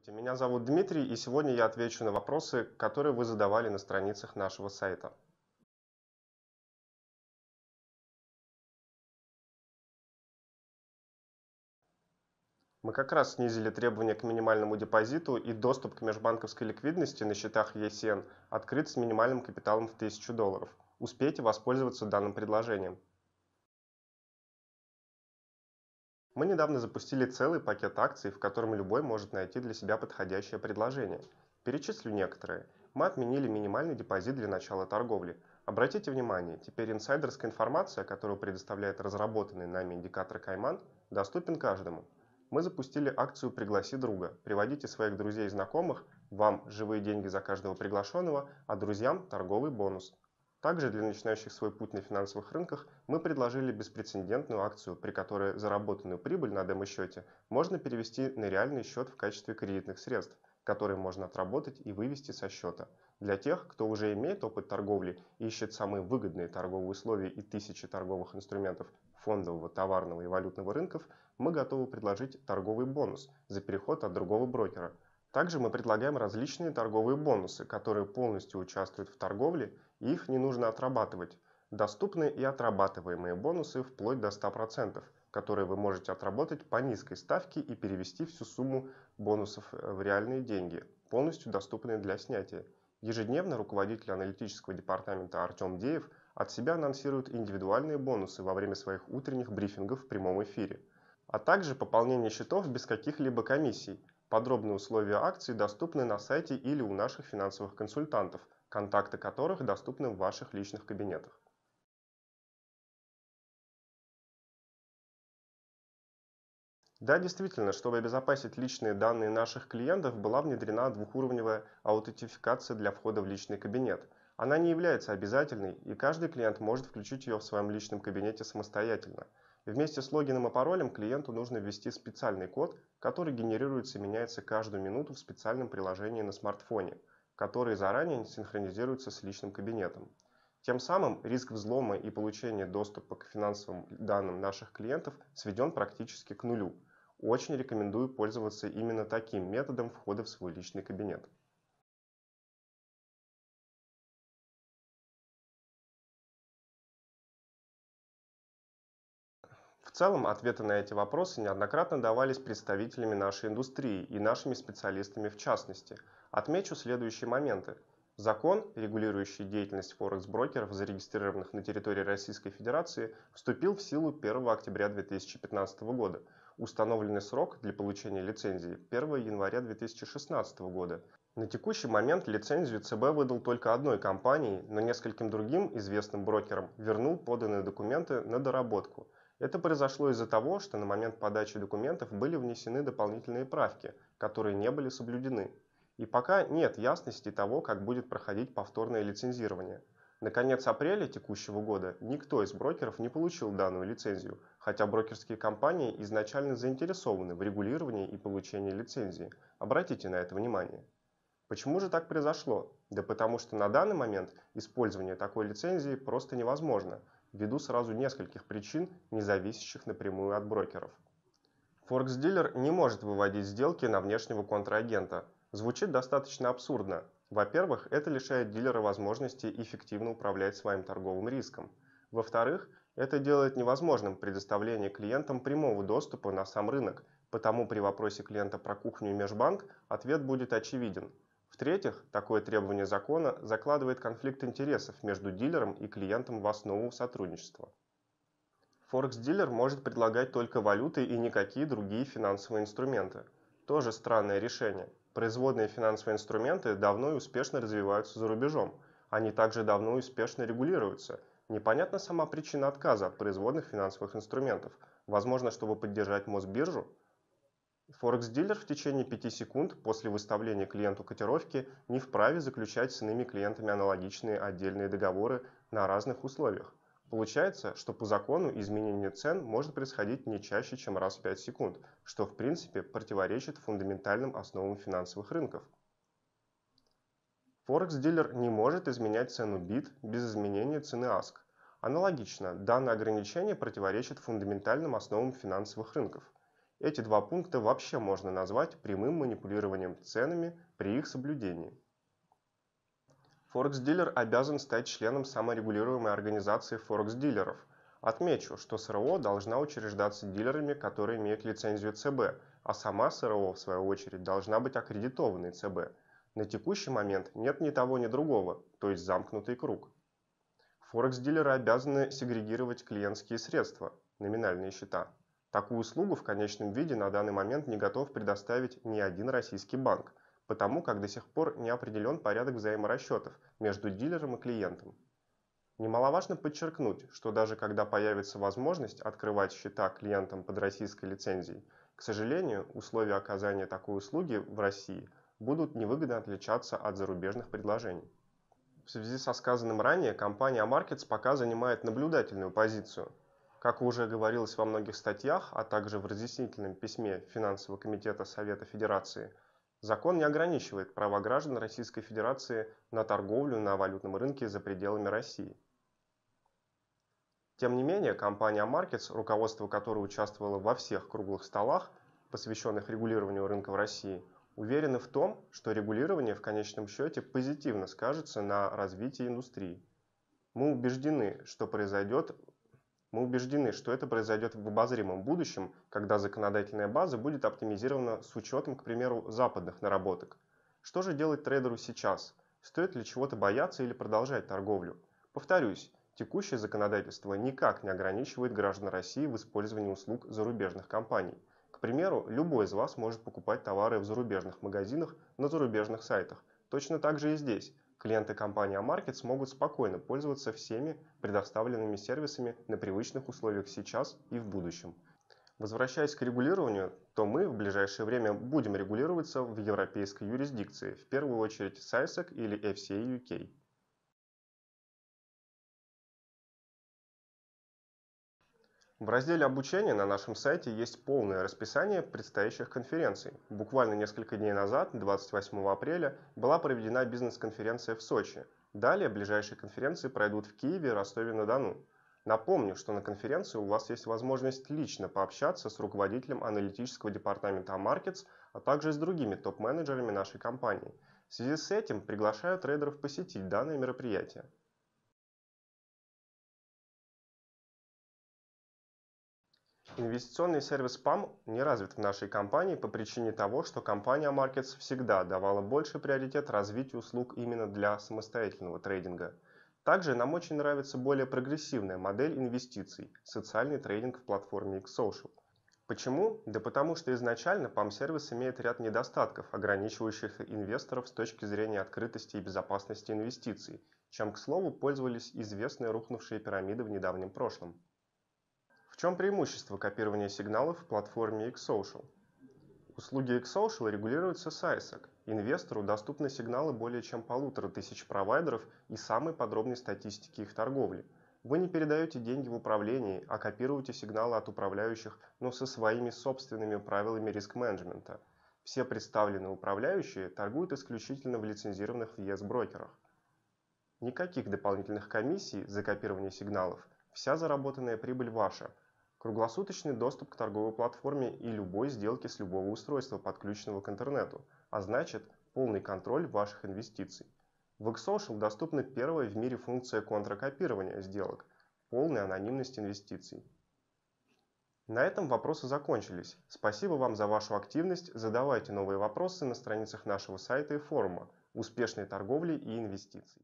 Здравствуйте, меня зовут Дмитрий, и сегодня я отвечу на вопросы, которые вы задавали на страницах нашего сайта. Мы как раз снизили требования к минимальному депозиту, и доступ к межбанковской ликвидности на счетах ЕСН открыт с минимальным капиталом в 1000 долларов. Успейте воспользоваться данным предложением. Мы недавно запустили целый пакет акций, в котором любой может найти для себя подходящее предложение. Перечислю некоторые. Мы отменили минимальный депозит для начала торговли. Обратите внимание, теперь инсайдерская информация, которую предоставляет разработанный нами индикатор Кайман, доступен каждому. Мы запустили акцию «Пригласи друга». Приводите своих друзей и знакомых, вам живые деньги за каждого приглашенного, а друзьям торговый бонус – также для начинающих свой путь на финансовых рынках мы предложили беспрецедентную акцию, при которой заработанную прибыль на демо-счете можно перевести на реальный счет в качестве кредитных средств, которые можно отработать и вывести со счета. Для тех, кто уже имеет опыт торговли и ищет самые выгодные торговые условия и тысячи торговых инструментов фондового, товарного и валютного рынков, мы готовы предложить торговый бонус за переход от другого брокера – также мы предлагаем различные торговые бонусы, которые полностью участвуют в торговле и их не нужно отрабатывать. Доступны и отрабатываемые бонусы вплоть до 100%, которые вы можете отработать по низкой ставке и перевести всю сумму бонусов э, в реальные деньги, полностью доступные для снятия. Ежедневно руководитель аналитического департамента Артем Деев от себя анонсирует индивидуальные бонусы во время своих утренних брифингов в прямом эфире, а также пополнение счетов без каких-либо комиссий, Подробные условия акции доступны на сайте или у наших финансовых консультантов, контакты которых доступны в ваших личных кабинетах. Да, действительно, чтобы обезопасить личные данные наших клиентов, была внедрена двухуровневая аутентификация для входа в личный кабинет. Она не является обязательной, и каждый клиент может включить ее в своем личном кабинете самостоятельно – Вместе с логином и паролем клиенту нужно ввести специальный код, который генерируется и меняется каждую минуту в специальном приложении на смартфоне, который заранее синхронизируется с личным кабинетом. Тем самым риск взлома и получения доступа к финансовым данным наших клиентов сведен практически к нулю. Очень рекомендую пользоваться именно таким методом входа в свой личный кабинет. целом ответы на эти вопросы неоднократно давались представителями нашей индустрии и нашими специалистами в частности. Отмечу следующие моменты. Закон, регулирующий деятельность форекс-брокеров, зарегистрированных на территории Российской Федерации, вступил в силу 1 октября 2015 года. Установленный срок для получения лицензии 1 января 2016 года. На текущий момент лицензию ЦБ выдал только одной компании, но нескольким другим известным брокерам вернул поданные документы на доработку – это произошло из-за того, что на момент подачи документов были внесены дополнительные правки, которые не были соблюдены. И пока нет ясности того, как будет проходить повторное лицензирование. На конец апреля текущего года никто из брокеров не получил данную лицензию, хотя брокерские компании изначально заинтересованы в регулировании и получении лицензии. Обратите на это внимание. Почему же так произошло? Да потому что на данный момент использование такой лицензии просто невозможно – ввиду сразу нескольких причин, не зависящих напрямую от брокеров. Форкс-дилер не может выводить сделки на внешнего контрагента. Звучит достаточно абсурдно. Во-первых, это лишает дилера возможности эффективно управлять своим торговым риском. Во-вторых, это делает невозможным предоставление клиентам прямого доступа на сам рынок, потому при вопросе клиента про кухню и межбанк ответ будет очевиден – в-третьих, такое требование закона закладывает конфликт интересов между дилером и клиентом в основу сотрудничества. Форекс-дилер может предлагать только валюты и никакие другие финансовые инструменты. Тоже странное решение. Производные финансовые инструменты давно и успешно развиваются за рубежом. Они также давно и успешно регулируются. Непонятна сама причина отказа от производных финансовых инструментов. Возможно, чтобы поддержать Мосбиржу – Форекс-дилер в течение 5 секунд после выставления клиенту котировки не вправе заключать с иными клиентами аналогичные отдельные договоры на разных условиях. Получается, что по закону изменение цен может происходить не чаще, чем раз в 5 секунд, что в принципе противоречит фундаментальным основам финансовых рынков. Форекс-дилер не может изменять цену бит без изменения цены ASK. Аналогично, данное ограничение противоречит фундаментальным основам финансовых рынков – эти два пункта вообще можно назвать прямым манипулированием ценами при их соблюдении. Форекс-дилер обязан стать членом саморегулируемой организации форекс-дилеров. Отмечу, что СРО должна учреждаться дилерами, которые имеют лицензию ЦБ, а сама СРО, в свою очередь, должна быть аккредитованной ЦБ. На текущий момент нет ни того, ни другого, то есть замкнутый круг. Форекс-дилеры обязаны сегрегировать клиентские средства, номинальные счета, Такую услугу в конечном виде на данный момент не готов предоставить ни один российский банк, потому как до сих пор не определен порядок взаиморасчетов между дилером и клиентом. Немаловажно подчеркнуть, что даже когда появится возможность открывать счета клиентам под российской лицензией, к сожалению, условия оказания такой услуги в России будут невыгодно отличаться от зарубежных предложений. В связи со сказанным ранее, компания Markets пока занимает наблюдательную позицию – как уже говорилось во многих статьях, а также в разъяснительном письме Финансового комитета Совета Федерации, закон не ограничивает права граждан Российской Федерации на торговлю на валютном рынке за пределами России. Тем не менее, компания Markets, руководство которой участвовало во всех круглых столах, посвященных регулированию рынка в России, уверены в том, что регулирование в конечном счете позитивно скажется на развитии индустрии. Мы убеждены, что произойдет мы убеждены, что это произойдет в обозримом будущем, когда законодательная база будет оптимизирована с учетом, к примеру, западных наработок. Что же делать трейдеру сейчас? Стоит ли чего-то бояться или продолжать торговлю? Повторюсь, текущее законодательство никак не ограничивает граждан России в использовании услуг зарубежных компаний. К примеру, любой из вас может покупать товары в зарубежных магазинах на зарубежных сайтах. Точно так же и здесь клиенты компании Amarket смогут спокойно пользоваться всеми предоставленными сервисами на привычных условиях сейчас и в будущем. Возвращаясь к регулированию, то мы в ближайшее время будем регулироваться в европейской юрисдикции, в первую очередь SISEC или FCA UK. В разделе обучения на нашем сайте есть полное расписание предстоящих конференций. Буквально несколько дней назад, 28 апреля, была проведена бизнес-конференция в Сочи. Далее ближайшие конференции пройдут в Киеве Ростове-на-Дону. Напомню, что на конференции у вас есть возможность лично пообщаться с руководителем аналитического департамента Markets, а также с другими топ-менеджерами нашей компании. В связи с этим приглашаю трейдеров посетить данное мероприятие. Инвестиционный сервис PAM не развит в нашей компании по причине того, что компания Markets всегда давала больше приоритет развитию услуг именно для самостоятельного трейдинга. Также нам очень нравится более прогрессивная модель инвестиций – социальный трейдинг в платформе XSocial. Почему? Да потому что изначально PAM-сервис имеет ряд недостатков, ограничивающих инвесторов с точки зрения открытости и безопасности инвестиций, чем, к слову, пользовались известные рухнувшие пирамиды в недавнем прошлом чем преимущество копирования сигналов в платформе xSocial? Услуги xSocial регулируются с ISAC. Инвестору доступны сигналы более чем полутора тысяч провайдеров и самой подробной статистики их торговли. Вы не передаете деньги в управлении, а копируете сигналы от управляющих, но со своими собственными правилами риск-менеджмента. Все представленные управляющие торгуют исключительно в лицензированных в ЕС брокерах. Никаких дополнительных комиссий за копирование сигналов. Вся заработанная прибыль ваша – Круглосуточный доступ к торговой платформе и любой сделке с любого устройства, подключенного к интернету, а значит полный контроль ваших инвестиций. В Xsocial доступна первая в мире функция контракопирования сделок – полная анонимность инвестиций. На этом вопросы закончились. Спасибо вам за вашу активность. Задавайте новые вопросы на страницах нашего сайта и форума «Успешной торговли и инвестиций».